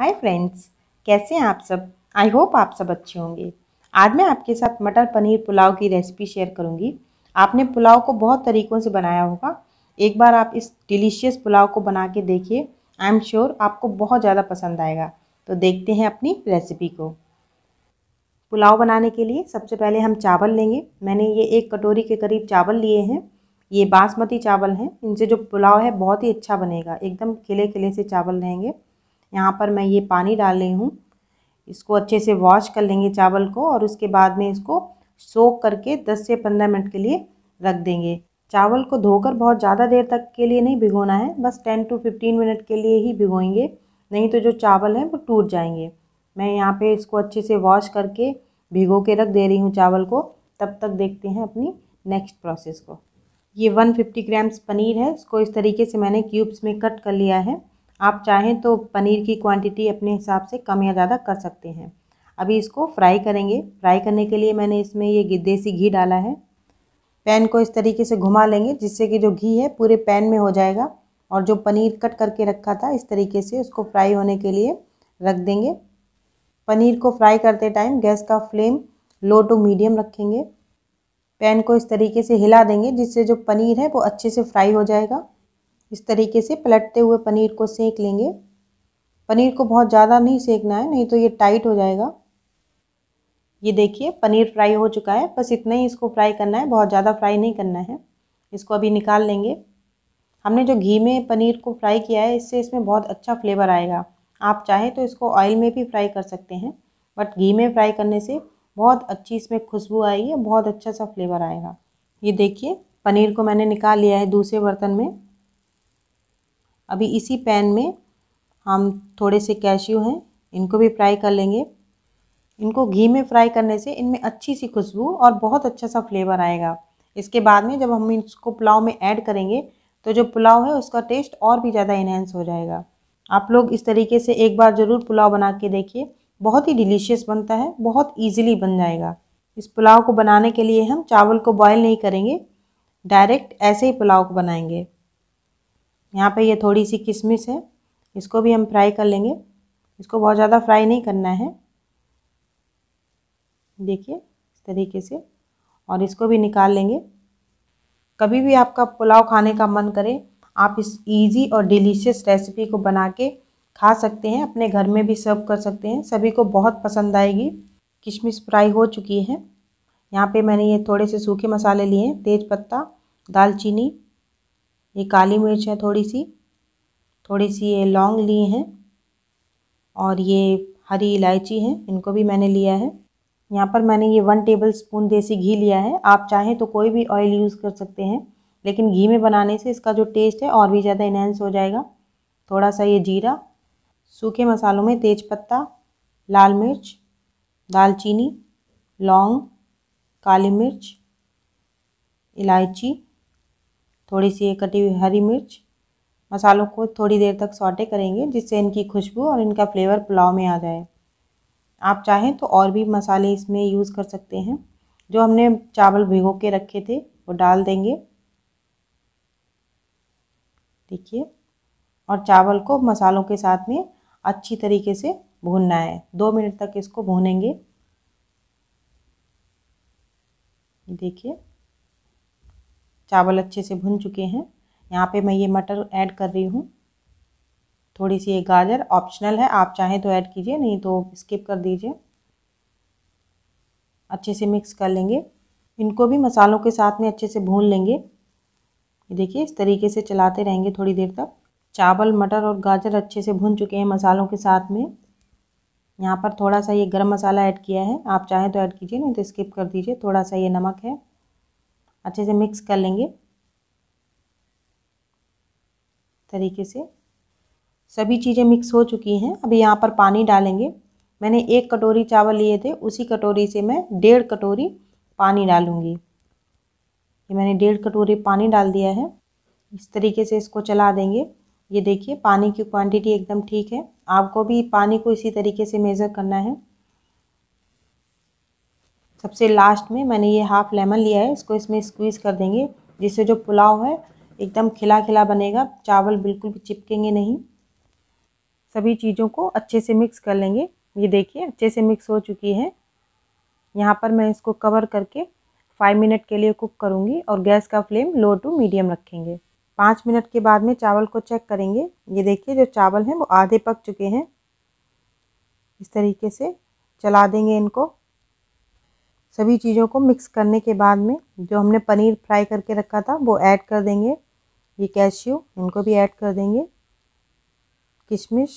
hi friends कैसे हैं आप सब आई होप आप सब अच्छे होंगे आज मैं आपके साथ मटर पनीर पुलाव की रेसिपी शेयर करूंगी आपने पुलाव को बहुत तरीक़ों से बनाया होगा एक बार आप इस डिलीशियस पुलाव को बना के देखिए आई एम श्योर आपको बहुत ज़्यादा पसंद आएगा तो देखते हैं अपनी रेसिपी को पुलाव बनाने के लिए सबसे पहले हम चावल लेंगे मैंने ये एक कटोरी के करीब चावल लिए हैं ये बासमती चावल हैं इनसे जो पुलाव है बहुत ही अच्छा बनेगा एकदम खिले खिले से चावल रहेंगे यहाँ पर मैं ये पानी डाल रही हूँ इसको अच्छे से वॉश कर लेंगे चावल को और उसके बाद में इसको सोख करके 10 से 15 मिनट के लिए रख देंगे चावल को धोकर बहुत ज़्यादा देर तक के लिए नहीं भिगोना है बस 10 टू 15 मिनट के लिए ही भिगोएंगे नहीं तो जो चावल हैं वो टूट जाएंगे मैं यहाँ पे इसको अच्छे से वॉश करके भिगो के रख दे रही हूँ चावल को तब तक देखते हैं अपनी नेक्स्ट प्रोसेस को ये फिफ्टी ग्राम्स पनीर है इसको इस तरीके से मैंने क्यूब्स में कट कर लिया है आप चाहें तो पनीर की क्वांटिटी अपने हिसाब से कम या ज़्यादा कर सकते हैं अभी इसको फ्राई करेंगे फ्राई करने के लिए मैंने इसमें ये देसी घी डाला है पैन को इस तरीके से घुमा लेंगे जिससे कि जो घी है पूरे पैन में हो जाएगा और जो पनीर कट करके रखा था इस तरीके से उसको फ्राई होने के लिए रख देंगे पनीर को फ्राई करते टाइम गैस का फ्लेम लो टू मीडियम रखेंगे पैन को इस तरीके से हिला देंगे जिससे जो पनीर है वो अच्छे से फ्राई हो जाएगा इस तरीके से पलटते हुए पनीर को सेक लेंगे पनीर को बहुत ज़्यादा नहीं सेकना है नहीं तो ये टाइट हो जाएगा ये देखिए पनीर फ्राई हो चुका है बस इतना ही इसको फ्राई करना है बहुत ज़्यादा फ्राई नहीं करना है इसको अभी निकाल लेंगे हमने जो घी में पनीर को फ्राई किया है इससे इसमें बहुत अच्छा फ्लेवर आएगा आप चाहें तो इसको ऑयल में भी फ्राई कर सकते हैं बट घी में फ्राई करने से बहुत अच्छी इसमें खुशबू आएगी बहुत अच्छा सा फ्लेवर आएगा ये देखिए पनीर को मैंने निकाल लिया है दूसरे बर्तन में अभी इसी पैन में हम थोड़े से कैश्यू हैं इनको भी फ्राई कर लेंगे इनको घी में फ्राई करने से इनमें अच्छी सी खुशबू और बहुत अच्छा सा फ्लेवर आएगा इसके बाद में जब हम इसको पुलाव में ऐड करेंगे तो जो पुलाव है उसका टेस्ट और भी ज़्यादा इन्हेंस हो जाएगा आप लोग इस तरीके से एक बार ज़रूर पुलाव बना के देखिए बहुत ही डिलीशियस बनता है बहुत ईजिली बन जाएगा इस पुलाव को बनाने के लिए हम चावल को बॉयल नहीं करेंगे डायरेक्ट ऐसे ही पुलाव को बनाएंगे यहाँ पे ये थोड़ी सी किशमिश है इसको भी हम फ्राई कर लेंगे इसको बहुत ज़्यादा फ्राई नहीं करना है देखिए इस तरीके से और इसको भी निकाल लेंगे कभी भी आपका पुलाव खाने का मन करे आप इस इजी और डिलीशियस रेसिपी को बना के खा सकते हैं अपने घर में भी सर्व कर सकते हैं सभी को बहुत पसंद आएगी किशमिश फ्राई हो चुकी है यहाँ पे मैंने ये थोड़े से सूखे मसाले लिए हैं तेज़पत्ता दालचीनी ये काली मिर्च है थोड़ी सी थोड़ी सी ये लौंग लिए हैं और ये हरी इलायची है इनको भी मैंने लिया है यहाँ पर मैंने ये वन टेबल स्पून देसी घी लिया है आप चाहें तो कोई भी ऑयल यूज़ कर सकते हैं लेकिन घी में बनाने से इसका जो टेस्ट है और भी ज़्यादा इन्हेंस हो जाएगा थोड़ा सा ये जीरा सूखे मसालों में तेज पत्ता लाल मिर्च दालचीनी लौंग काली मिर्च इलायची थोड़ी सी कटी हुई हरी मिर्च मसालों को थोड़ी देर तक सॉटे करेंगे जिससे इनकी खुशबू और इनका फ्लेवर पुलाव में आ जाए आप चाहें तो और भी मसाले इसमें यूज़ कर सकते हैं जो हमने चावल भिगो के रखे थे वो डाल देंगे देखिए और चावल को मसालों के साथ में अच्छी तरीके से भूनना है दो मिनट तक इसको भूनेंगे देखिए चावल अच्छे से भुन चुके हैं यहाँ पे मैं ये मटर ऐड कर रही हूँ थोड़ी सी ये गाजर ऑप्शनल है आप चाहें तो ऐड कीजिए नहीं तो स्किप कर दीजिए अच्छे से मिक्स कर लेंगे इनको भी मसालों के साथ में अच्छे से भून लेंगे देखिए इस तरीके से चलाते रहेंगे थोड़ी देर तक चावल मटर और गाजर अच्छे से भुन चुके हैं मसालों के साथ में यहाँ पर थोड़ा सा ये गरम मसाला ऐड किया है आप चाहें तो ऐड कीजिए नहीं तो स्किप कर दीजिए थोड़ा सा ये नमक है अच्छे से मिक्स कर लेंगे तरीके से सभी चीज़ें मिक्स हो चुकी हैं अभी यहाँ पर पानी डालेंगे मैंने एक कटोरी चावल लिए थे उसी कटोरी से मैं डेढ़ कटोरी पानी डालूँगी ये मैंने डेढ़ कटोरी पानी डाल दिया है इस तरीके से इसको चला देंगे ये देखिए पानी की क्वांटिटी एकदम ठीक है आपको भी पानी को इसी तरीके से मेज़र करना है सबसे लास्ट में मैंने ये हाफ़ लेमन लिया है इसको इसमें स्क्वीज़ कर देंगे जिससे जो पुलाव है एकदम खिला खिला बनेगा चावल बिल्कुल भी चिपकेंगे नहीं सभी चीज़ों को अच्छे से मिक्स कर लेंगे ये देखिए अच्छे से मिक्स हो चुकी है यहाँ पर मैं इसको कवर करके फाइव मिनट के लिए कुक करूँगी और गैस का फ्लेम लो टू मीडियम रखेंगे पाँच मिनट के बाद में चावल को चेक करेंगे ये देखिए जो चावल हैं वो आधे पक चुके हैं इस तरीके से चला देंगे इनको सभी चीज़ों को मिक्स करने के बाद में जो हमने पनीर फ्राई करके रखा था वो ऐड कर देंगे ये कैश्यू इनको भी ऐड कर देंगे किशमिश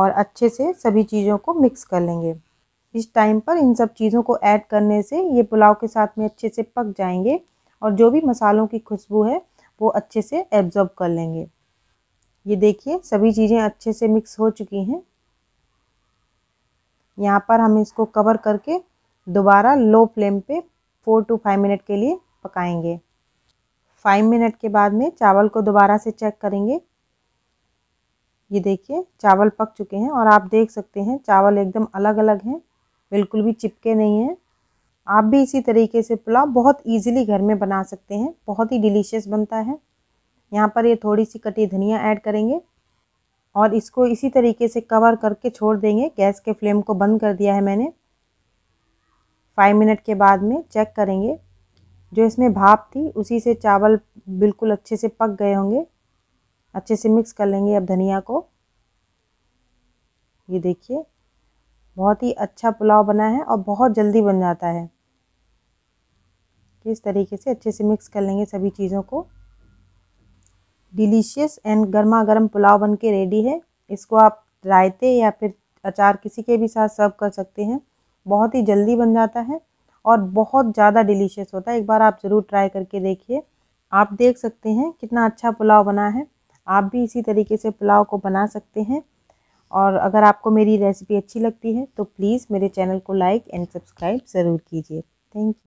और अच्छे से सभी चीज़ों को मिक्स कर लेंगे इस टाइम पर इन सब चीज़ों को ऐड करने से ये पुलाव के साथ में अच्छे से पक जाएंगे और जो भी मसालों की खुशबू है वो अच्छे से एब्जॉर्ब कर लेंगे ये देखिए सभी चीज़ें अच्छे से मिक्स हो चुकी हैं यहाँ पर हम इसको कवर करके दोबारा लो फ्लेम पे फोर टू फाइव मिनट के लिए पकाएंगे फाइव मिनट के बाद में चावल को दोबारा से चेक करेंगे ये देखिए चावल पक चुके हैं और आप देख सकते हैं चावल एकदम अलग अलग हैं बिल्कुल भी चिपके नहीं हैं आप भी इसी तरीके से पुलाव बहुत इजीली घर में बना सकते हैं बहुत ही डिलीशियस बनता है यहाँ पर ये थोड़ी सी कटी धनिया ऐड करेंगे और इसको इसी तरीके से कवर करके छोड़ देंगे गैस के फ्लेम को बंद कर दिया है मैंने फाइव मिनट के बाद में चेक करेंगे जो इसमें भाप थी उसी से चावल बिल्कुल अच्छे से पक गए होंगे अच्छे से मिक्स कर लेंगे अब धनिया को ये देखिए बहुत ही अच्छा पुलाव बना है और बहुत जल्दी बन जाता है इस तरीके से अच्छे से मिक्स कर लेंगे सभी चीज़ों को डिलीशियस एंड गर्मा गर्म पुलाव बन के रेडी है इसको आप रायते या फिर अचार किसी के भी साथ सर्व कर सकते हैं बहुत ही जल्दी बन जाता है और बहुत ज़्यादा डिलीशियस होता है एक बार आप ज़रूर ट्राई करके देखिए आप देख सकते हैं कितना अच्छा पुलाव बना है आप भी इसी तरीके से पुलाव को बना सकते हैं और अगर आपको मेरी रेसिपी अच्छी लगती है तो प्लीज़ मेरे चैनल को लाइक एंड सब्सक्राइब ज़रूर कीजिए थैंक यू